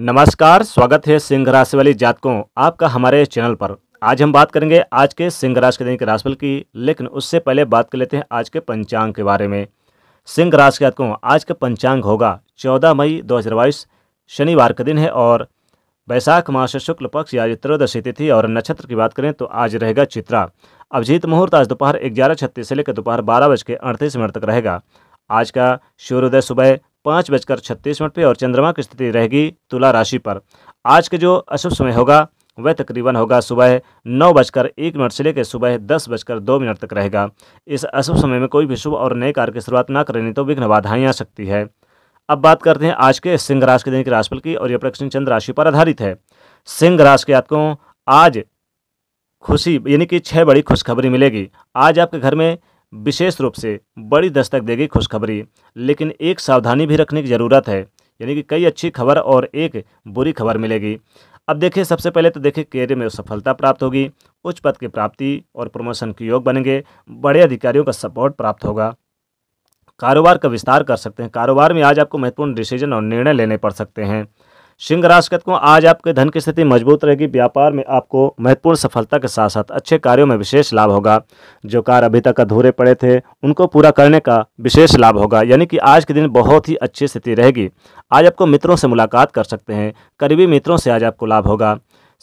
नमस्कार स्वागत है सिंह राशि वाली जातकों आपका हमारे चैनल पर आज हम बात करेंगे आज के सिंह राशि के के राशिफल की लेकिन उससे पहले बात कर लेते हैं आज के पंचांग के बारे में सिंह राशि के जातकों आज का पंचांग होगा चौदह मई दो शनिवार का दिन है और वैशाख मास शुक्ल पक्ष या त्रयोदशी तिथि और नक्षत्र की बात करें तो आज रहेगा चित्रा अभिजीत मुहूर्त आज दोपहर ग्यारह छत्तीस से लेकर दोपहर बारह बज के अड़तीस मिनट तक रहेगा आज का सूर्योदय सुबह पाँच बजकर छत्तीस मिनट पर और चंद्रमा की स्थिति रहेगी तुला राशि पर आज के जो अशुभ समय होगा वह तकरीबन होगा सुबह नौ बजकर एक मिनट से लेकर सुबह दस बजकर दो मिनट तक रहेगा इस अशुभ समय में कोई भी शुभ और नए कार्य की शुरुआत ना करें तो विघ्न बाधाएं आ सकती है अब बात करते हैं आज के सिंह राशि के दिन की राशिफल की और यह प्रश्न चंद्र राशि पर आधारित है सिंह राशि के आपको आज खुशी यानी कि छह बड़ी खुशखबरी मिलेगी आज आपके घर में विशेष रूप से बड़ी दस्तक देगी खुशखबरी लेकिन एक सावधानी भी रखने की ज़रूरत है यानी कि कई अच्छी खबर और एक बुरी खबर मिलेगी अब देखिए सबसे पहले तो देखिए कैरियर में सफलता प्राप्त होगी उच्च पद की प्राप्ति और प्रमोशन के योग बनेंगे बड़े अधिकारियों का सपोर्ट प्राप्त होगा कारोबार का विस्तार कर सकते हैं कारोबार में आज आपको महत्वपूर्ण डिसीजन और निर्णय लेने पड़ सकते हैं सिंह राशि कहते आज आपके धन की स्थिति मजबूत रहेगी व्यापार में आपको महत्वपूर्ण सफलता के साथ साथ अच्छे कार्यों में विशेष लाभ होगा जो कार्य अभी तक अधूरे पड़े थे उनको पूरा करने का विशेष लाभ होगा यानी कि आज के दिन बहुत ही अच्छी स्थिति रहेगी आज आपको मित्रों से मुलाकात कर सकते हैं करीबी मित्रों से आज आपको लाभ होगा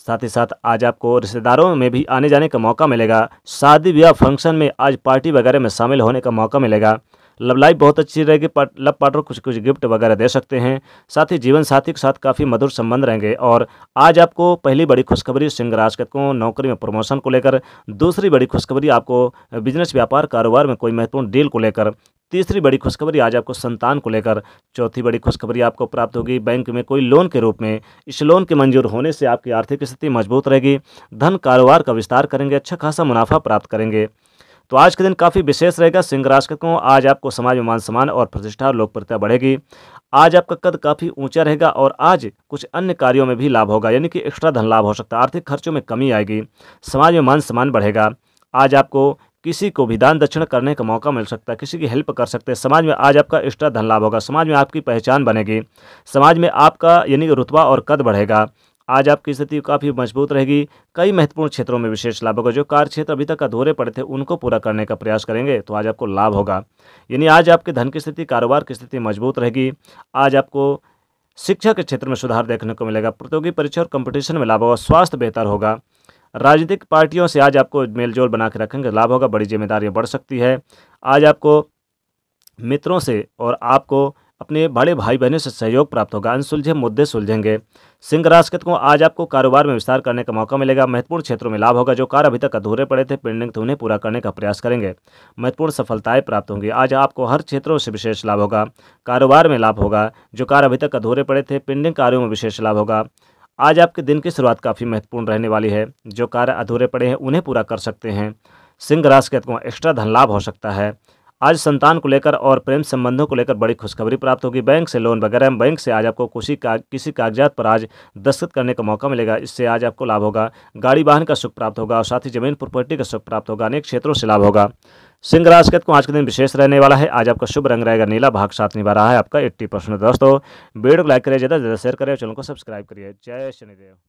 साथ ही साथ आज आपको रिश्तेदारों में भी आने जाने का मौका मिलेगा शादी ब्याह फंक्शन में आज पार्टी वगैरह में शामिल होने का मौका मिलेगा लव लाइफ बहुत अच्छी रहेगी पार्ट, लव पार्टनर कुछ कुछ गिफ्ट वगैरह दे सकते हैं साथ ही जीवन साथी के साथ काफ़ी मधुर संबंध रहेंगे और आज आपको पहली बड़ी खुशखबरी सिंह राजकत को नौकरी में प्रमोशन को लेकर दूसरी बड़ी खुशखबरी आपको बिजनेस व्यापार कारोबार में कोई महत्वपूर्ण डील को लेकर तीसरी बड़ी खुशखबरी आज आपको संतान को लेकर चौथी बड़ी खुशखबरी आपको प्राप्त होगी बैंक में कोई लोन के रूप में इस लोन के मंजूर होने से आपकी आर्थिक स्थिति मजबूत रहेगी धन कारोबार का विस्तार करेंगे अच्छा खासा मुनाफा प्राप्त करेंगे तो आज के दिन काफ़ी विशेष रहेगा सिंह राशि को आज आपको समाज में मान सम्मान और प्रतिष्ठा लोकप्रियता बढ़ेगी आज आपका कद काफ़ी ऊंचा रहेगा और आज कुछ अन्य कार्यों में भी लाभ होगा यानी कि एक्स्ट्रा धन लाभ हो सकता है आर्थिक खर्चों में कमी आएगी समाज में मान सम्मान बढ़ेगा आज आपको किसी को भी दान दक्षिण करने का मौका मिल सकता है किसी की हेल्प कर सकते हैं समाज में आज आपका एक्स्ट्रा धन लाभ होगा समाज में आपकी पहचान बनेगी समाज में आपका यानी कि रुतबा और कद बढ़ेगा आज आपकी स्थिति काफ़ी मजबूत रहेगी कई महत्वपूर्ण क्षेत्रों में विशेष लाभ होगा जो कार्य क्षेत्र अभी तक अधूरे पड़े थे उनको पूरा करने का प्रयास करेंगे तो आज आपको लाभ होगा यानी आज आपके धन की स्थिति कारोबार की स्थिति मजबूत रहेगी आज आपको शिक्षा के क्षेत्र में सुधार देखने को मिलेगा प्रतियोगी परीक्षा और कंपटीशन में लाभ होगा स्वास्थ्य बेहतर होगा राजनीतिक पार्टियों से आज आपको मेलजोल बना के रखेंगे लाभ होगा बड़ी जिम्मेदारियाँ बढ़ सकती है आज आपको मित्रों से और आपको अपने बड़े भाई बहनों से सहयोग प्राप्त होगा अनसुलझे मुद्दे सुलझेंगे सिंह राशि को आज आपको कारोबार में विस्तार करने का मौका मिलेगा महत्वपूर्ण क्षेत्रों में लाभ होगा जो कार्य अभी तक अधूरे पड़े थे पेंडिंग थे उन्हें पूरा करने का प्रयास करेंगे महत्वपूर्ण सफलताएं प्राप्त होंगी आज आपको हर क्षेत्रों से विशेष लाभ होगा कारोबार में लाभ होगा जो कार्य अभी तक अधूरे पड़े थे पेंडिंग कार्यों में विशेष लाभ होगा आज आपके दिन की शुरुआत काफ़ी महत्वपूर्ण रहने वाली है जो कार्य अधूरे पड़े हैं उन्हें पूरा कर सकते हैं सिंह राशि के को एक्स्ट्रा धन लाभ हो सकता है आज संतान को लेकर और प्रेम संबंधों को लेकर बड़ी खुशखबरी प्राप्त होगी बैंक से लोन वगैरह बैंक से आज आपको किसी का किसी कागजात पर आज दस्तखत करने का मौका मिलेगा इससे आज आपको लाभ होगा गाड़ी वाहन का सुख प्राप्त होगा और साथ ही जमीन प्रॉपर्टी का सुख प्राप्त होगा अनेक क्षेत्रों से लाभ होगा सिंह राशि को आज के दिन विशेष रहने वाला है आज आपका शुभ रंग रहेगा नीला भाग साथ निभा रहा है आपका एट्टी परसेंट दोस्तों वीडियो को लाइक करिए ज़्यादा से ज़्यादा शेयर करें चैनल को सब्सक्राइब करिए जय शनिदेव